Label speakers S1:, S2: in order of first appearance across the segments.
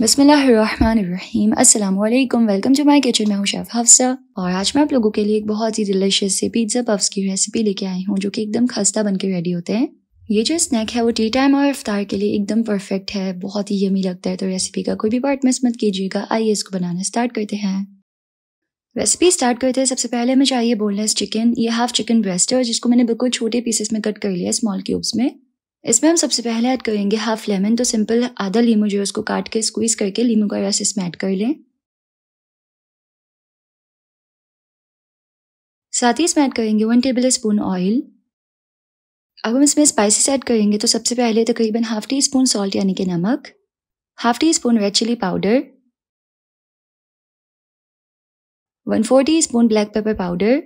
S1: बसमीम अस्सलाम वालेकुम वेलकम टू माय किचन मैं हूं शेफ़ हफ्सा और आज मैं आप लोगों के लिए एक बहुत ही डिलीशियस से पिज़्ज़ा पफ्स की रेसिपी लेके आई हूं जो कि एकदम खस्ता बन के रेडी होते हैं ये जो स्नैक है वो टी टाइम और अफ्तार के लिए एकदम परफेक्ट है बहुत ही यमी लगता है तो रेसिपी का कोई भी पार्ट मिस मत कीजिएगा आइए इसको बनाना स्टार्ट करते हैं रेसिपी स्टार्ट करते हैं सबसे पहले हमें चाहिए बोनलेस चिकन ये हाफ चिकन ब्रेस्ट है और जिसको मैंने बिल्कुल छोटे पीसेस में कट कर लिया स्मॉल क्यूब्स में इसमें हम सबसे पहले ऐड करेंगे हाफ लेमन तो सिंपल आधा लीमू जो है उसको काट के स्क्वीज करके लीमू का रस इसमें ऐड कर लें साथ ही इसमें ऐड करेंगे वन टेबल स्पून ऑयल अब हम इसमें स्पाइसेस ऐड करेंगे तो सबसे पहले तकरीबन हाफ टी स्पून सॉल्ट यानी कि नमक half teaspoon red chilli powder one four teaspoon black pepper powder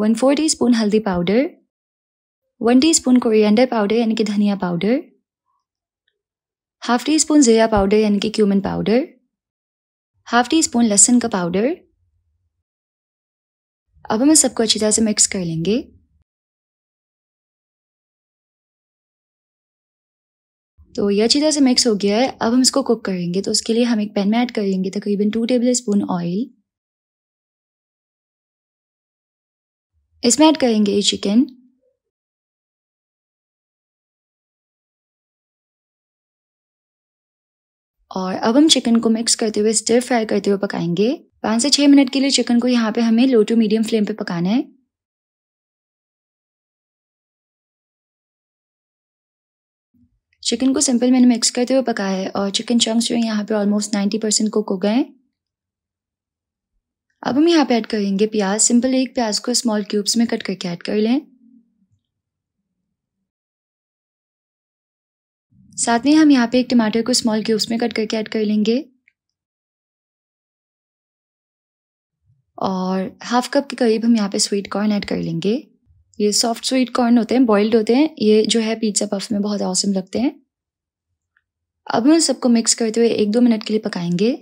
S1: one four teaspoon हल्दी powder one teaspoon coriander powder यानी कि धनिया पाउडर हाफ टी स्पून जीरा powder यानी कि cumin powder half teaspoon लहसुन का powder
S2: अब हम सबको अच्छी तरह से मिक्स कर लेंगे तो ये अच्छी तरह से मिक्स हो गया है अब हम इसको कुक करेंगे तो उसके लिए हम एक पैन में ऐड करेंगे तकरीबन टू टेबल स्पून ऑयल इसमें ऐड करेंगे चिकन
S1: और अब हम चिकन को मिक्स करते हुए स्टिर फ्राई करते हुए पकाएंगे पाँच से छः मिनट के लिए चिकन को यहाँ पे हमें लो टू मीडियम फ्लेम पे पकाना है चिकन को सिंपल मैंने मिक्स करते हुए पकाया है और चिकन चंक्स जो है यहाँ पे ऑलमोस्ट नाइन्टी परसेंट कुक हो गए अब हम यहाँ पे ऐड करेंगे प्याज सिंपल एक प्याज को स्मॉल क्यूब्स में कट करके ऐड कर लें साथ में हम यहाँ पे एक टमाटर को स्मॉल क्यूब्स में कट करके ऐड कर लेंगे और हाफ कप के करीब हम यहाँ पे स्वीट कॉर्न ऐड कर लेंगे ये सॉफ्ट स्वीट कॉर्न होते हैं बॉइल्ड होते हैं ये जो है पिज्ज़ा पफ में बहुत औसम लगते हैं अब हम सबको मिक्स करते हुए एक दो मिनट के लिए पकाएंगे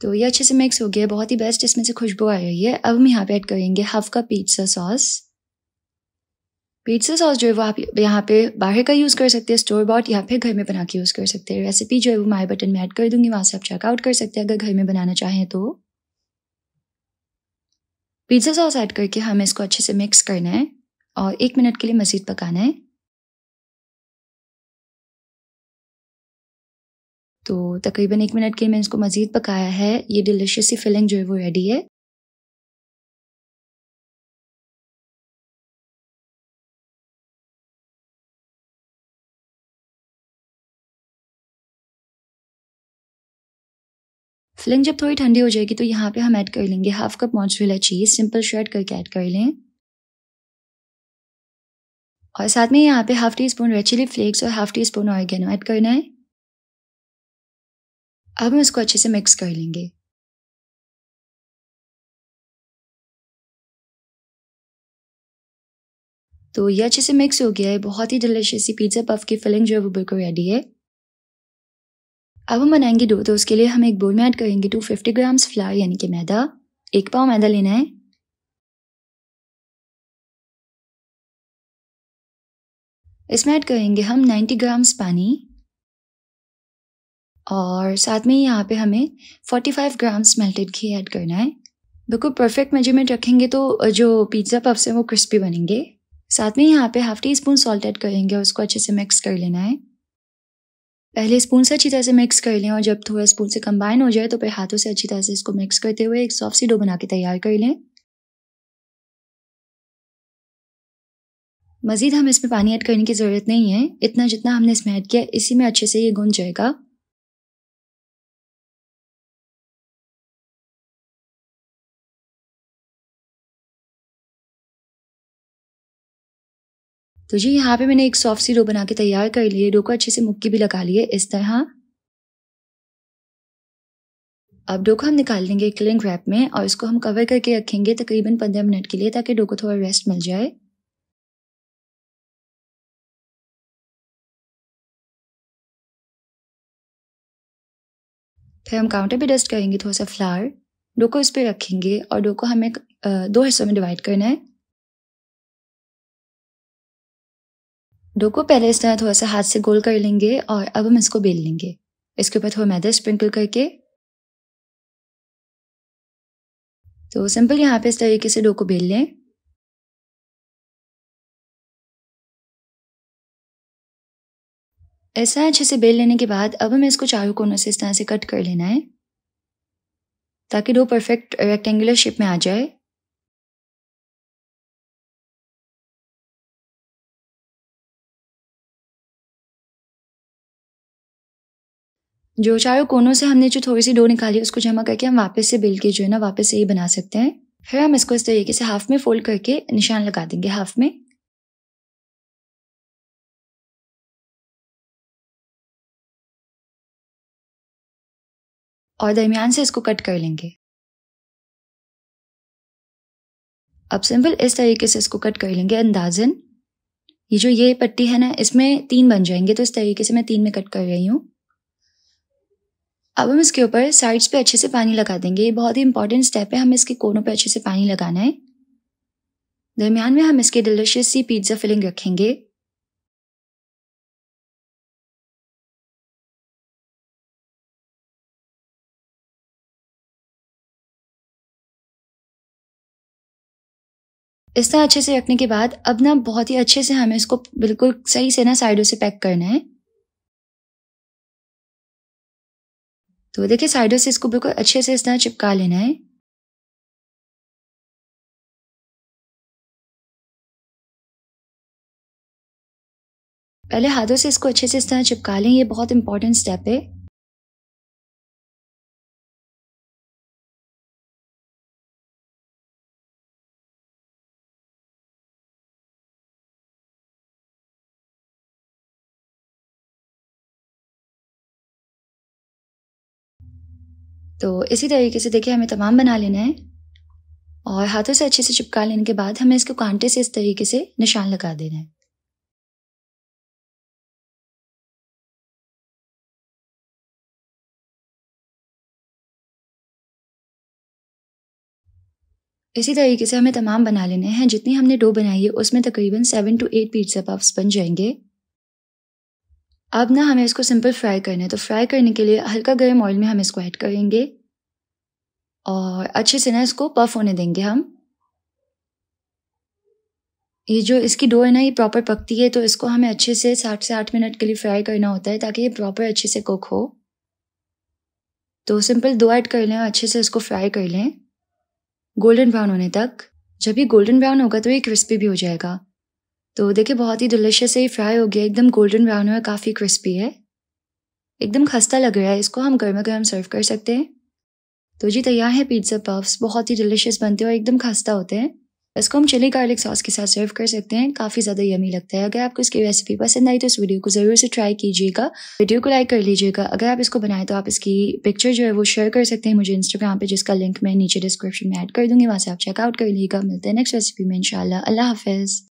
S1: तो ये अच्छे से मिक्स हो गया बहुत ही बेस्ट इसमें से खुशबू आ रही है अब हम यहाँ पे ऐड करेंगे half cup pizza sauce pizza sauce जो है वो आप यहाँ पे बाहर का यूज़ कर सकते हैं स्टोर बॉट या फिर घर में बना के यूज़ कर सकते हैं रेसिपी जो है वो माई बटन में ऐड कर दूंगी वहाँ से आप चेकआउट कर सकते हैं अगर घर में बनाना चाहें तो पिज्ज़ा सॉस ऐड करके हमें इसको अच्छे से मिक्स करना है और एक मिनट के लिए
S2: मज़ीद पकाना है तो तकरीबन एक मिनट के लिए मैंने इसको मज़ीद पकाया है ये डिलिशियस सी फिलिंग जो है वो रेडी है फिलिंग जब थोड़ी ठंडी हो जाएगी तो यहाँ पे हम ऐड कर लेंगे half
S1: cup mozzarella cheese simple shred करके ऐड कर लें और साथ में यहाँ पे half teaspoon red chilli flakes और half teaspoon oregano add करना है
S2: अब हम इसको अच्छे से मिक्स कर लेंगे तो ये अच्छे से
S1: मिक्स हो गया है बहुत ही डिलिशियस सी पिज्ज़ा पफ की फिलिंग जो है वो बिल्कुल रेडी है अब हम बनाएंगे डो तो उसके लिए हम एक बोल में ऐड करेंगे 250 ग्राम्स फ्लावर यानी कि मैदा एक
S2: पाव मैदा लेना है
S1: इसमें ऐड करेंगे हम 90 ग्राम्स पानी और साथ में यहाँ पे हमें 45 ग्राम्स मेल्टेड घी ऐड करना है बिल्कुल परफेक्ट मेजरमेंट रखेंगे तो जो पिज़्ज़ा पफ्स हैं वो क्रिस्पी बनेंगे साथ में यहाँ पे half teaspoon salt add करेंगे और उसको अच्छे से मिक्स कर लेना है पहले स्पून से अच्छी तरह से मिक्स कर लें और जब थोड़ा स्पून से कंबाइन हो जाए तो फिर हाथों से अच्छी तरह से इसको मिक्स करते हुए एक सॉफ्ट सी डो बना के
S2: तैयार कर लें मज़ीद हम इसमें पानी ऐड करने की ज़रूरत नहीं है इतना जितना हमने इसमें ऐड किया इसी में अच्छे से ये गुन जाएगा
S1: तो जी यहाँ पे मैंने एक सॉफ्ट सी डो बना के तैयार कर लिए डो को अच्छे से मुक्की भी लगा लिए इस तरह अब डो को हम निकाल लेंगे क्लिंग रैप में और इसको हम
S2: कवर करके रखेंगे तकरीबन पंद्रह मिनट के लिए ताकि डो को थोड़ा रेस्ट मिल जाए फिर हम काउंटर पे डस्ट करेंगे थोड़ा सा फ्लावर डो को इस पर रखेंगे
S1: और डो को हमें दो हिस्सों में डिवाइड करना है डो को पहले इस तरह थोड़ा सा हाथ से गोल कर लेंगे और अब हम इसको बेल लेंगे
S2: इसके ऊपर थोड़ा मैदा स्प्रिंकल करके तो सिंपल यहाँ पे इस तरीके से डो को बेल लें
S1: ऐसा अच्छे से बेल लेने के बाद अब हमें इसको चारों कोनों से इस तरह से कट कर लेना है ताकि डो परफेक्ट रेक्टेंगुलर
S2: शेप में आ जाए
S1: जो चारों कोनों से हमने जो थोड़ी सी डो निकाली उसको जमा करके हम वापस से बिल के जो है ना वापस से ही बना सकते हैं फिर हम इसको इस तरीके से हाफ में फोल्ड करके निशान लगा देंगे हाफ में
S2: और दरमियान से इसको कट कर लेंगे
S1: अब सिंपल इस तरीके से इसको कट कर लेंगे अंदाजन ये जो ये पट्टी है ना इसमें तीन बन जाएंगे तो इस तरीके से मैं तीन में कट कर रही हूँ अब हम इसके ऊपर साइड्स पे अच्छे से पानी लगा देंगे ये बहुत ही इंपॉर्टेंट स्टेप है हमें इसके कोनों पे अच्छे से पानी लगाना है दरमियान में हम इसके डिलिशियस सी पिज्ज़ा फिलिंग
S2: रखेंगे इस तरह अच्छे से रखने के बाद अब ना बहुत ही अच्छे से हमें इसको बिल्कुल सही से ना साइडों से पैक करना है तो देखिए साइडों से इसको बिल्कुल अच्छे से इस तरह चिपका लेना है पहले हाथों से इसको अच्छे से इस तरह चिपका लें ये बहुत इंपॉर्टेंट स्टेप है
S1: तो इसी तरीके से देखिए हमें तमाम बना लेना है और हाथों से अच्छे से चिपका लेने के बाद हमें इसको कांटे से इस तरीके से निशान लगा देना है इसी तरीके से हमें तमाम बना लेने हैं जितनी हमने डो बनाई है उसमें तकरीबन seven two eight pizza puffs बन जाएंगे अब ना हमें इसको सिंपल फ्राई करना है तो फ्राई करने के लिए हल्का गर्म ऑयल में हम इसको ऐड करेंगे और अच्छे से ना इसको पफ होने देंगे हम ये जो इसकी डो है ना ये प्रॉपर पकती है तो इसको हमें अच्छे से सात से आठ मिनट के लिए फ्राई करना होता है ताकि ये प्रॉपर अच्छे से कुक हो तो सिंपल दो ऐड कर लें और अच्छे से इसको फ्राई कर लें गोल्डन ब्राउन होने तक जब ये गोल्डन ब्राउन होगा तो ये क्रिस्पी भी हो जाएगा तो देखिए बहुत ही डिलिशियस से फ्राई हो गया एकदम गोल्डन ब्राउन और काफ़ी क्रिस्पी है एकदम खस्ता लग रहा है इसको हम गर्मा गर्म सर्व कर सकते हैं तो जी तैयार है पिज्ज़ा पफ्स बहुत ही डिलिशियस बनते हैं और एकदम खस्ता होते हैं इसको हम चिली गार्लिक सॉस के साथ सर्व कर सकते हैं काफ़ी ज़्यादा यमी लगता है अगर आपको इसकी रेसिपी पसंद आई तो इस वीडियो को ज़रूर से ट्राई कीजिएगा वीडियो को लाइक कर लीजिएगा अगर आप इसको बनाए तो आप इसकी पिक्चर जो है वो शेयर कर सकते हैं मुझे इंस्टाग्राम पे जिसका लिंक मैं नीचे डिस्क्रिप्शन में ऐड कर दूँगी वहाँ से आप चेकआउट कर लीजिएगा मिलते हैं नेक्स्ट रेसिपी में इनशाला हाफ